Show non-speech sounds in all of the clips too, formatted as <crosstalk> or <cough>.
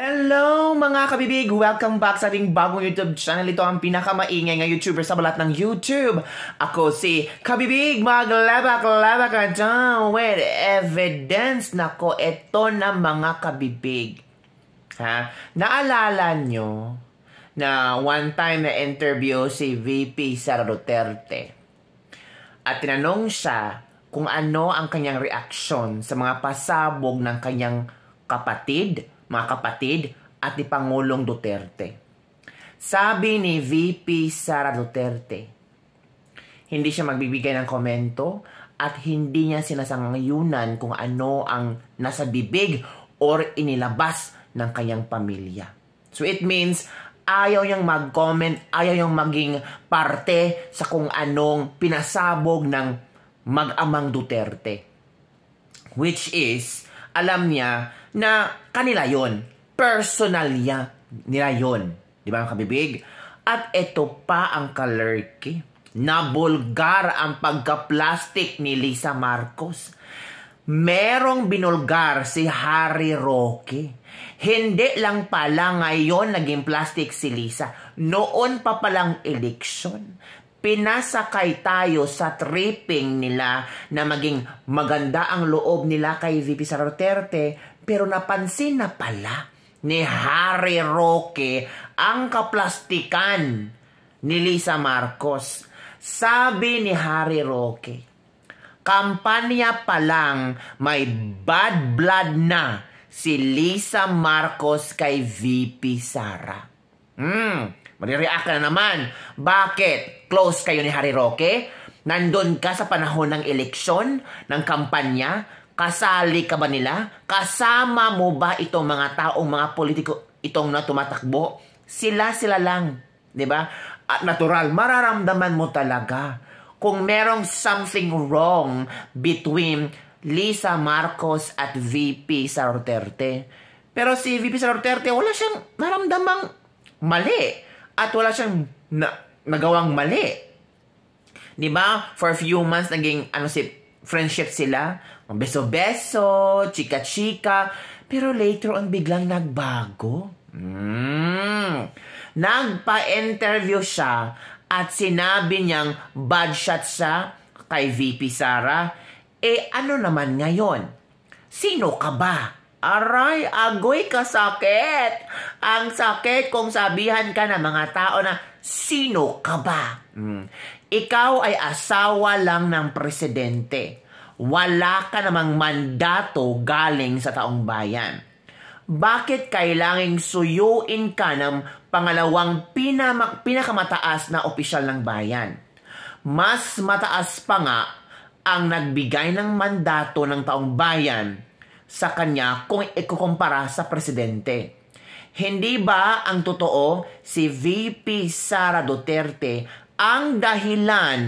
Hello mga kabibig! Welcome back sa ating bagong YouTube channel. Ito ang pinakamaingay nga YouTuber sa balat ng YouTube. Ako si Kabibig! Maglaba-klaba ka dyan with evidence. Nako, ito na mga kabibig. Ha? Naalala nyo na one time na interview si VP Sara Duterte. At tinanong siya kung ano ang kanyang reaksyon sa mga pasabog ng kanyang kapatid mga kapatid, at ni Pangulong Duterte. Sabi ni VP Sara Duterte, hindi siya magbibigay ng komento at hindi niya sinasangayunan kung ano ang nasa bibig or inilabas ng kanyang pamilya. So it means ayaw niyang mag-comment, ayaw niyang maging parte sa kung anong pinasabog ng mag-amang Duterte. Which is, alam niya na kanila yon Personal niya, nila yon Di ba, kabibig? At ito pa ang kalurki na bulgar ang pagka-plastic ni Lisa Marcos. Merong binulgar si Harry Roque. Hindi lang pala ngayon naging plastic si Lisa. Noon pa palang eleksyon pinasakay tayo sa tripping nila na maging maganda ang loob nila kay VP Sara pero napansin na pala ni Harry Roque ang kaplastikan ni Lisa Marcos. Sabi ni Harry Roque, kampanya pa lang may bad blood na si Lisa Marcos kay VP Sara. Hmm. Marireact ka na naman. Bakit? Close kayo ni Harry Roque? Nandun ka sa panahon ng eleksyon, ng kampanya? Kasali ka ba nila? Kasama mo ba itong mga taong mga politiko itong na tumatakbo? Sila sila lang, 'di ba? At natural, mararamdaman mo talaga kung merong something wrong between Lisa Marcos at VP Sara Duterte. Pero si VP Sara Duterte, wala siyang naramdamang mali at wala siyang na, nagawang mali. 'Di ba? For a few months naging ano si friendship sila, beso-beso, chika-chika, pero later on biglang nagbago. Mm. Nagpa-interview siya at sinabi niyang bad shot siya kay VP Sara. Eh ano naman ngayon? Sino ka ba? Aray, agoy ka sakit. Ang sakit kung sabihan ka ng mga tao na, sino ka ba? Mm. Ikaw ay asawa lang ng presidente. Wala ka namang mandato galing sa taong bayan. Bakit kailangang suyuin ka ng pangalawang pinama- pinakamataas na opisyal ng bayan? Mas mataas pa nga ang nagbigay ng mandato ng taong bayan sa kanya kung ikukumpara sa presidente. Hindi ba ang totoo si VP Sara Duterte ang dahilan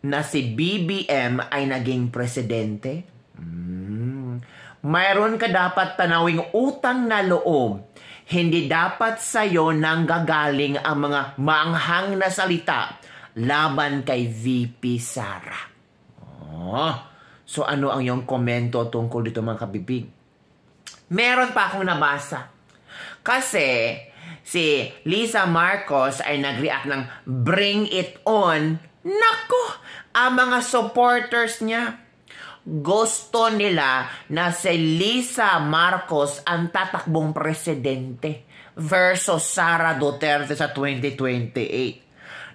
na si BBM ay naging presidente? Hmm. Mayroon ka dapat tanawing utang na loob. Hindi dapat sa'yo nang gagaling ang mga maanghang na salita laban kay VP Sara. Oh. So ano ang iyong komento tungkol dito mga kabibig? Meron pa akong nabasa. Kasi si Lisa Marcos ay nag-react ng Bring It On. Nako! Ang mga supporters niya. Gusto nila na si Lisa Marcos ang tatakbong presidente versus Sara Duterte sa 2028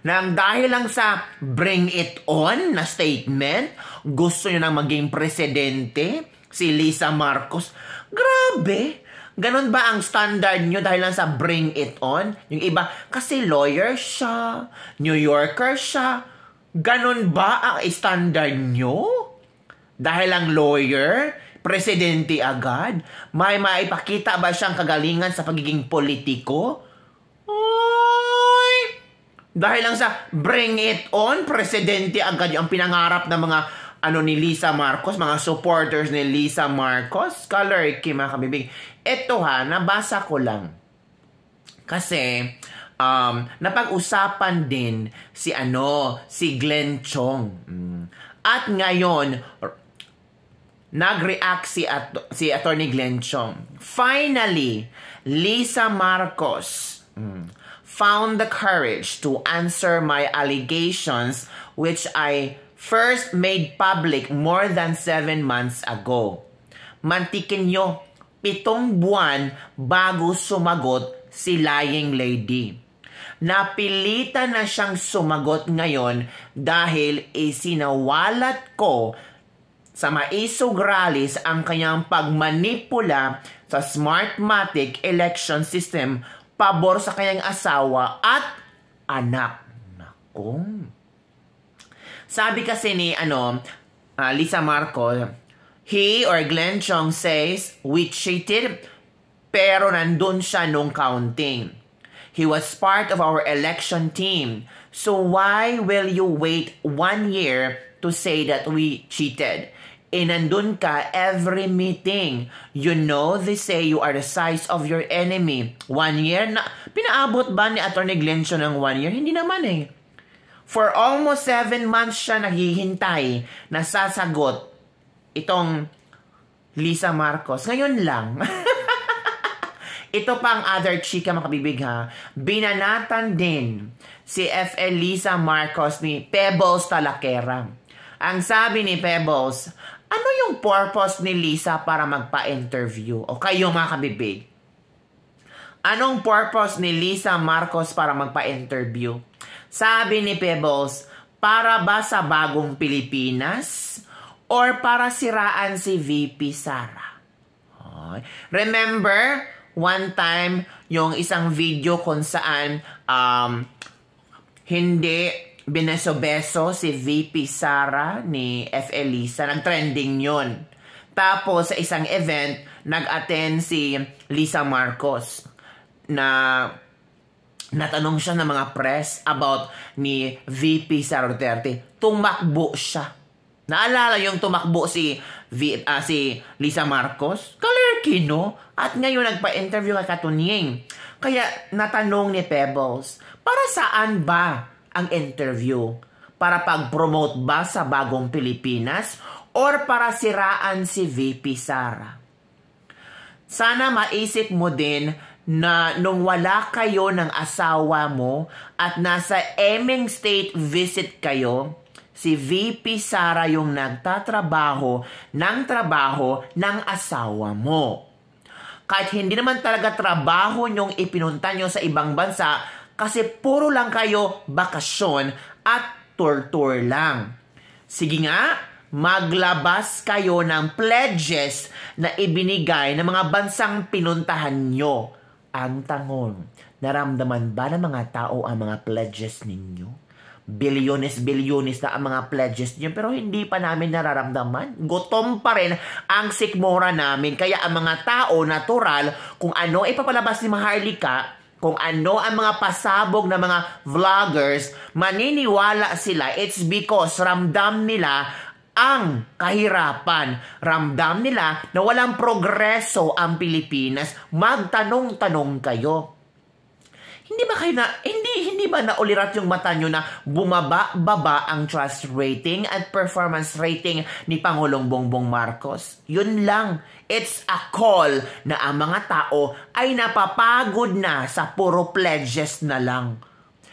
nang dahil lang sa bring it on na statement, gusto niya nang maging presidente, si Lisa Marcos. Grabe! Ganon ba ang standard nyo dahil lang sa bring it on? Yung iba, kasi lawyer siya, New Yorker siya. Ganon ba ang standard nyo? Dahil ang lawyer, presidente agad? May maipakita ba siyang kagalingan sa pagiging politiko? Dahil lang sa bring it on, presidente agad yung pinangarap ng mga ano ni Lisa Marcos, mga supporters ni Lisa Marcos. Color Kim, mga kabibig. Ito ha, nabasa ko lang. Kasi, um, napag-usapan din si ano, si Glenn Chong. Mm. At ngayon, nag-react si, at- si Attorney Glenn Chong. Finally, Lisa Marcos. Mm found the courage to answer my allegations, which I first made public more than seven months ago. Mantikin nyo, pitong buwan bago sumagot si Lying Lady. Napilitan na siyang sumagot ngayon dahil isinawalat ko sa Maiso Gralis ang kanyang pagmanipula sa Smartmatic election system pabor sa kanyang asawa at anak. Nakong. Sabi kasi ni ano, uh, Lisa Marco, he or Glenn Chong says, we cheated, pero nandun siya nung counting. He was part of our election team. So why will you wait one year to say that we cheated? eh nandun ka every meeting. You know, they say you are the size of your enemy. One year na, pinaabot ba ni Atty. Glencio ng one year? Hindi naman eh. For almost seven months siya naghihintay na sasagot itong Lisa Marcos. Ngayon lang. <laughs> Ito pa ang other chika mga kabibig ha. Binanatan din si FL Lisa Marcos ni Pebbles Talakera. Ang sabi ni Pebbles, ano yung purpose ni Lisa para magpa-interview? O kayo mga kabibig? Anong purpose ni Lisa Marcos para magpa-interview? Sabi ni Pebbles, para ba sa bagong Pilipinas? Or para siraan si VP Sara? Remember, one time, yung isang video kung saan um, hindi bineso-beso si VP Sara ni F. Elisa. Nag-trending yun. Tapos sa isang event, nag-attend si Lisa Marcos na natanong siya ng mga press about ni VP Sara Duterte. Tumakbo siya. Naalala yung tumakbo si v, uh, si Lisa Marcos? Kalerkino. At ngayon nagpa-interview kay Katunying. Kaya natanong ni Pebbles, para saan ba ang interview? Para pag-promote ba sa bagong Pilipinas or para siraan si VP Sara? Sana maisip mo din na nung wala kayo ng asawa mo at nasa Eming State visit kayo, si VP Sara yung nagtatrabaho ng trabaho ng asawa mo. Kahit hindi naman talaga trabaho yung ipinunta nyo sa ibang bansa, kasi puro lang kayo bakasyon at tortur lang. Sige nga, maglabas kayo ng pledges na ibinigay ng mga bansang pinuntahan nyo. Ang tangon, naramdaman ba ng mga tao ang mga pledges ninyo? bilyones-bilyones na ang mga pledges ninyo pero hindi pa namin nararamdaman. Gutom pa rin ang sikmura namin. Kaya ang mga tao, natural, kung ano ipapalabas ni Maharlika, kung ano ang mga pasabog ng mga vloggers, maniniwala sila it's because ramdam nila ang kahirapan. Ramdam nila na walang progreso ang Pilipinas. Magtanong-tanong kayo. Hindi ba kayo na, hindi, hindi ba naulirat yung mata nyo na bumaba, baba ang trust rating at performance rating ni Pangulong Bongbong Marcos? Yun lang. It's a call na ang mga tao ay napapagod na sa puro pledges na lang.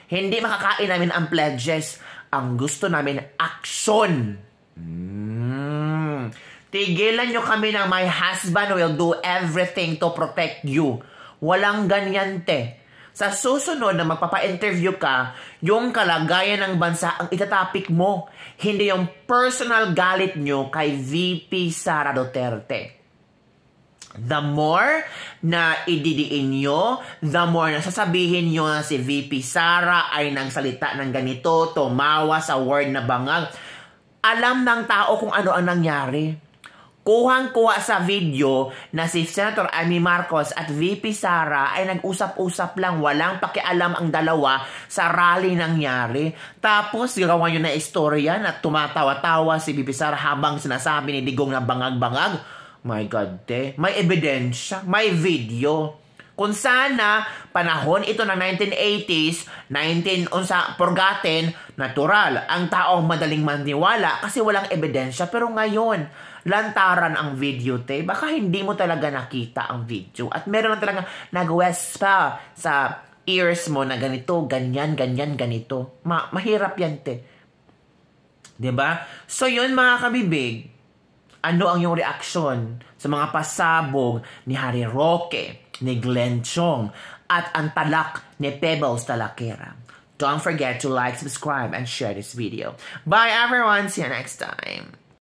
Hindi makakain namin ang pledges. Ang gusto namin, action. Mm. Tigilan nyo kami na my husband will do everything to protect you. Walang ganyan, te sa susunod na magpapa-interview ka, yung kalagayan ng bansa ang itatopic mo, hindi yung personal galit nyo kay VP Sara Duterte. The more na ididiin nyo, the more na sasabihin nyo na si VP Sara ay nagsalita ng ganito, tumawa sa word na bangag. Alam ng tao kung ano ang nangyari kuhang-kuha sa video na si Senator Amy Marcos at VP Sara ay nag-usap-usap lang, walang pakialam ang dalawa sa rally nangyari. Tapos, gawa nyo na istorya na tumatawa-tawa si VP Sara habang sinasabi ni Digong na bangag-bangag. My God, te. May ebidensya, may video. Kung sana, panahon ito ng 1980s, 19 unsa forgotten, natural. Ang taong madaling maniwala kasi walang ebidensya. Pero ngayon, lantaran ang video videotape, baka hindi mo talaga nakita ang video. At meron lang talaga nag-west pa sa ears mo na ganito, ganyan, ganyan, ganito. Ma mahirap yan, te. ba? Diba? So yun mga kabibig, ano ang iyong reaksyon sa mga pasabog ni Harry Roque? ni Glenn Chong at ang talak ni Pebbles Talakera. Don't forget to like, subscribe, and share this video. Bye everyone! See you next time!